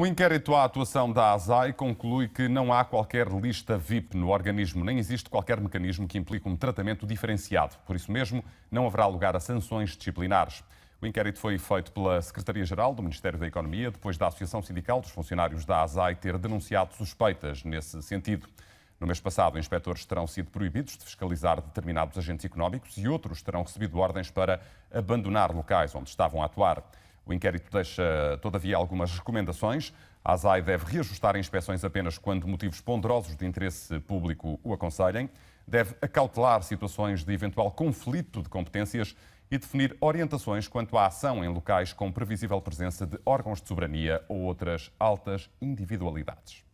O inquérito à atuação da ASAI conclui que não há qualquer lista VIP no organismo, nem existe qualquer mecanismo que implique um tratamento diferenciado. Por isso mesmo, não haverá lugar a sanções disciplinares. O inquérito foi feito pela Secretaria-Geral do Ministério da Economia, depois da Associação Sindical dos Funcionários da ASAI ter denunciado suspeitas nesse sentido. No mês passado, inspectores terão sido proibidos de fiscalizar determinados agentes económicos e outros terão recebido ordens para abandonar locais onde estavam a atuar. O inquérito deixa, todavia, algumas recomendações. A ASAI deve reajustar inspeções apenas quando motivos ponderosos de interesse público o aconselhem, deve acautelar situações de eventual conflito de competências e definir orientações quanto à ação em locais com previsível presença de órgãos de soberania ou outras altas individualidades.